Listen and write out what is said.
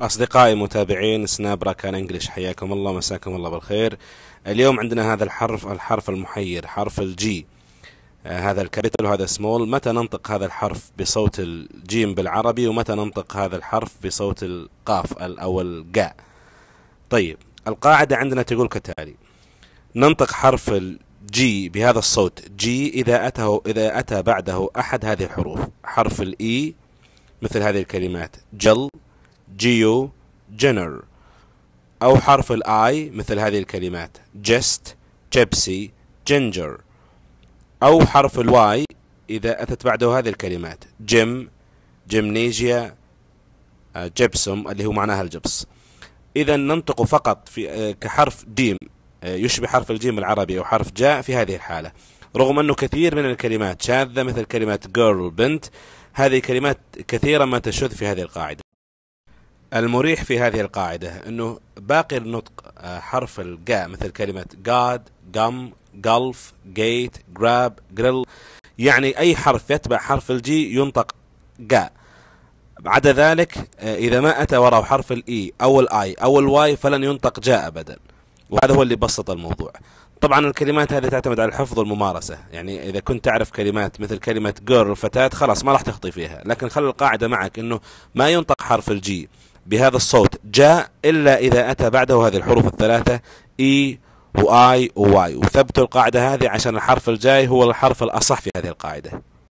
أصدقائي متابعين سناب راكان انجلش حياكم الله مساكم الله بالخير اليوم عندنا هذا الحرف الحرف المحير حرف الجي آه، هذا الكابيتال وهذا سمول متى ننطق هذا الحرف بصوت الجيم بالعربي ومتى ننطق هذا الحرف بصوت القاف أو القاء طيب القاعدة عندنا تقول كالتالي ننطق حرف الجي بهذا الصوت جي إذا أتى إذا أتى بعده أحد هذه الحروف حرف الإي e مثل هذه الكلمات جل جيو جنر أو حرف الآي مثل هذه الكلمات جست جيبسي جينجر أو حرف الواي إذا أتت بعده هذه الكلمات جيم جيمنيجيا آه، جبسم اللي هو معناها الجبس إذا ننطق فقط في آه، كحرف جيم آه، يشبه حرف الجيم العربي أو حرف جاء في هذه الحالة رغم أنه كثير من الكلمات شاذة مثل كلمة girl بنت هذه كلمات كثيرا ما تشذ في هذه القاعدة المريح في هذه القاعدة أنه باقي النطق آه، حرف الجاء مثل كلمة God, gum, gulf, gate, grab, grill يعني أي حرف يتبع حرف الجي ينطق جاء بعد ذلك آه، إذا ما أتى وراء حرف الإي e أو الآي أو الواي فلن ينطق جاء أبدا وهذا هو اللي بسط الموضوع طبعا الكلمات هذه تعتمد على الحفظ والممارسة يعني إذا كنت تعرف كلمات مثل كلمة جر فتاة خلاص ما راح تخطي فيها لكن خلي القاعدة معك أنه ما ينطق حرف الجي بهذا الصوت جاء إلا إذا أتى بعده هذه الحروف الثلاثة إي وآي وواي وثبتوا القاعدة هذه عشان الحرف الجاي هو الحرف الأصح في هذه القاعدة